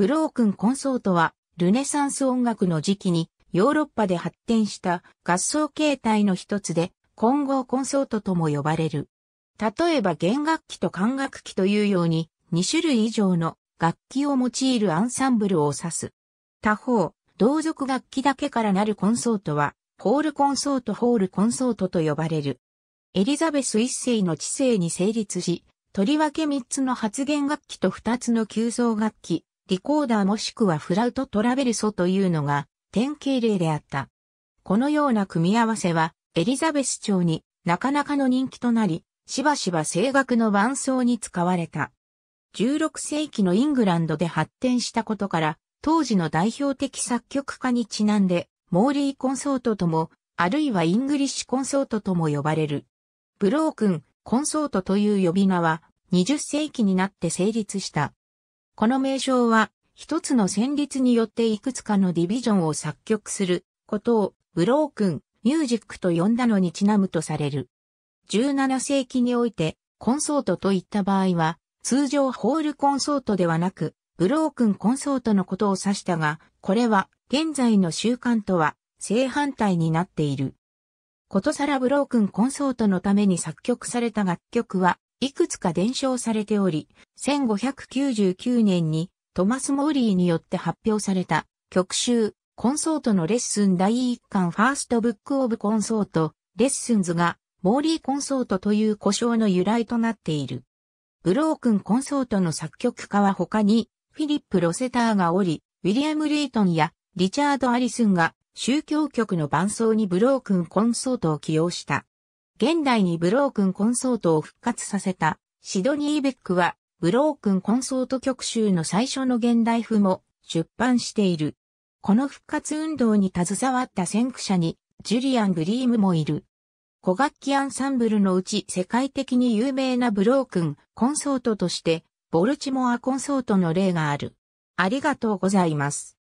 ブロークンコンソートは、ルネサンス音楽の時期にヨーロッパで発展した合奏形態の一つで、混合コンソートとも呼ばれる。例えば弦楽器と管楽器というように、2種類以上の楽器を用いるアンサンブルを指す。他方、同族楽器だけからなるコンソートは、ホールコンソートホールコンソートと呼ばれる。エリザベス一世の知性に成立し、とりわけ3つの発言楽器と2つの急奏楽器、リコーダーもしくはフラウトトラベルソというのが典型例であった。このような組み合わせはエリザベス朝になかなかの人気となり、しばしば声楽の伴奏に使われた。16世紀のイングランドで発展したことから、当時の代表的作曲家にちなんで、モーリーコンソートとも、あるいはイングリッシュコンソートとも呼ばれる。ブロークン、コンソートという呼び名は、20世紀になって成立した。この名称は、一つの旋律によっていくつかのディビジョンを作曲することを、ブロークン、ミュージックと呼んだのにちなむとされる。17世紀において、コンソートといった場合は、通常ホールコンソートではなく、ブロークンコンソートのことを指したが、これは、現在の習慣とは、正反対になっている。ことさらブロークンコンソートのために作曲された楽曲は、いくつか伝承されており、1599年にトマス・モーリーによって発表された曲集コンソートのレッスン第1巻ファーストブックオブコンソートレッスンズがモーリーコンソートという故障の由来となっている。ブロークンコンソートの作曲家は他にフィリップ・ロセターがおり、ウィリアム・レイトンやリチャード・アリスンが宗教曲の伴奏にブロークンコンソートを起用した。現代にブロークンコンソートを復活させたシドニー・ベックはブロークンコンソート曲集の最初の現代譜も出版している。この復活運動に携わった先駆者にジュリアン・グリームもいる。古楽器アンサンブルのうち世界的に有名なブロークンコンソートとしてボルチモアコンソートの例がある。ありがとうございます。